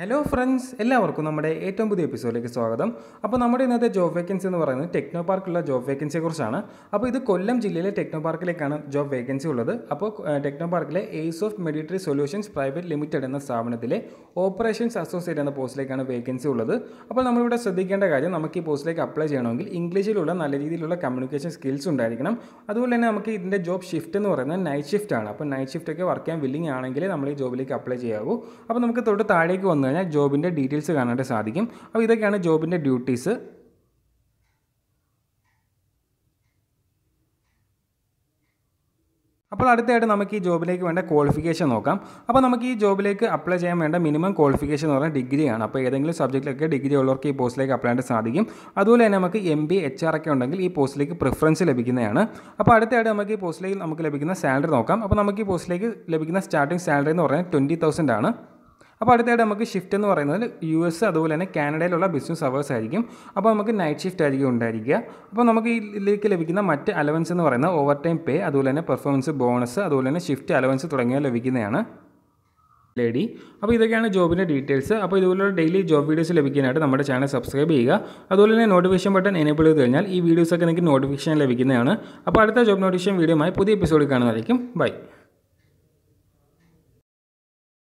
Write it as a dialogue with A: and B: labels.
A: hello friends എല്ലാവർക്കും നമ്മുടെ ഏറ്റവും പുതിയ എപ്പിസോഡിലേക്ക് സ്വാഗതം അപ്പോൾ നമ്മുടെ ഇന്നത്തെ ജോബ് വേക്കൻസി എന്ന് പറയുന്നത് ടെക്നോ പാർക്കിലുള്ള ജോബ് വേക്കൻസിയെ കുറിച്ചാണ് അപ്പോൾ ഇത് കൊല്ലം ജില്ലയിലെ ടെക്നോ പാർക്കിലേക്കാണ് ജോബ് വേക്കൻസി ഉള്ളത് അപ്പോൾ ടെക്നോ പാർക്കിലെ ace of meditree solutions private limited എന്ന സ്ഥാപനത്തിലെ ഓപ്പറേഷൻസ് അസോസിയേറ്റ് എന്ന പോസ്റ്റിലേക്കാണ് വേക്കൻസി ഉള്ളത് അപ്പോൾ നമ്മളിവിടെ ശ്രദ്ധിക്കേണ്ട കാര്യം നമുക്ക് ഈ പോസ്റ്റിലേക്ക് അപ്ലൈ ചെയ്യണമെങ്കിൽ ഇംഗ്ലീഷിലുള്ള നല്ല രീതിയിലുള്ള കമ്മ്യൂണിക്കേഷൻ സ്കിൽസ് ഉണ്ടായിരിക്കണം അതുപോലെ തന്നെ നമുക്ക് ഇതിൻ്റെ ജോബ് ഷിഫ്റ്റ് എന്ന് പറയുന്നത് നൈറ്റ് ഷിഫ്റ്റ് ആണ് അപ്പോൾ നൈറ്റ് ഷിഫ്റ്റ് ഒക്കെ വർക്ക് ചെയ്യാൻ വില്ലിംഗ് ആണെങ്കിൽ നമ്മൾ ഈ ജോബിലേക്ക് അപ്ലൈ ചെയ്യാവൂ അപ്പോൾ നമുക്ക് തൊട്ട് താഴേക്ക് വന്നു കഴിഞ്ഞാൽ ജോബിൻ്റെ ഡീറ്റെയിൽസ് കാണാനായിട്ട് സാധിക്കും അപ്പോൾ ഇതൊക്കെയാണ് ജോബിൻ്റെ ഡ്യൂട്ടീസ് അപ്പോൾ അടുത്തായിട്ട് നമുക്ക് ഈ ജോബിലേക്ക് വേണ്ട ക്വാളിഫിക്കേഷൻ നോക്കാം അപ്പോൾ നമുക്ക് ഈ ജോബിലേക്ക് അപ്ലൈ ചെയ്യാൻ വേണ്ട മിനിമം ക്വാളിഫിക്കേഷൻ എന്ന് പറഞ്ഞാൽ ഡിഗ്രിയാണ് അപ്പോൾ ഏതെങ്കിലും സബ്ജക്റ്റിലൊക്കെ ഡിഗ്രി ഉള്ളവർക്ക് ഈ പോസ്റ്റിലേക്ക് അപ്ലൈ ചെയ്യാൻ സാധിക്കും അതുപോലെ തന്നെ നമുക്ക് എം ബി എച്ച് ആർ ഒക്കെ ഉണ്ടെങ്കിൽ ഈ പോസ്റ്റിലേക്ക് പ്രിഫറൻസ് ലഭിക്കുന്നതാണ് അപ്പോൾ അടുത്തായിട്ട് നമുക്ക് ഈ പോസ്റ്റിലേക്ക് നമുക്ക് ലഭിക്കുന്ന സാലറി നോക്കാം അപ്പോൾ നമുക്ക് ഈ പോസ്റ്റിലേക്ക് ലഭിക്കുന്ന സ്റ്റാർട്ടിംഗ് സാലറി എന്ന് പറഞ്ഞാൽ ട്വൻറ്റി ആണ് അപ്പോൾ അടുത്തായിട്ട് നമുക്ക് ഷിഫ്റ്റ് എന്ന് പറയുന്നത് യു എസ് അതുപോലെ തന്നെ കാനഡയിലുള്ള ബിസിനസ് അവേഴ്സ് ആയിരിക്കും അപ്പോൾ നമുക്ക് നൈറ്റ് ഷിഫ്റ്റ് ആയിരിക്കും ഉണ്ടായിരിക്കുക അപ്പോൾ നമുക്ക് ഇതിലേക്ക് ലഭിക്കുന്ന മറ്റ് അലവൻസ് എന്ന് പറയുന്നത് ഓവർ ടൈം പേ അതുപോലെ തന്നെ പെർഫോമൻസ് ബോണസ് അതുപോലെ തന്നെ ഷിഫ്റ്റ് അലവൻസ് തുടങ്ങിയവ ലഭിക്കുന്നതാണ് ലേഡി അപ്പോൾ ഇതൊക്കെയാണ് ജോബിൻ്റെ ഡീറ്റെയിൽസ് അപ്പോൾ ഇതുപോലുള്ള ഡെയിലി ജോബ് വീഡിയോസ് ലഭിക്കാനായിട്ട് നമ്മുടെ ചാനൽ സബ്സ്ക്രൈബ് ചെയ്യുക അതുപോലെ തന്നെ നോട്ടിഫിക്കേഷൻ ബട്ടൺ എനേബിൾ ചെയ്ത് കഴിഞ്ഞാൽ ഈ വീഡിയോസൊക്കെ നിങ്ങൾക്ക് നോട്ടിഫിക്കേഷൻ ലഭിക്കുന്നതാണ് അപ്പോൾ അടുത്ത ജോബ് നോട്ടിഫിക്കേഷൻ വീഡിയോയുമായി പുതിയ എപ്പിസോഡിൽ കാണുന്നതായിരിക്കും ബൈ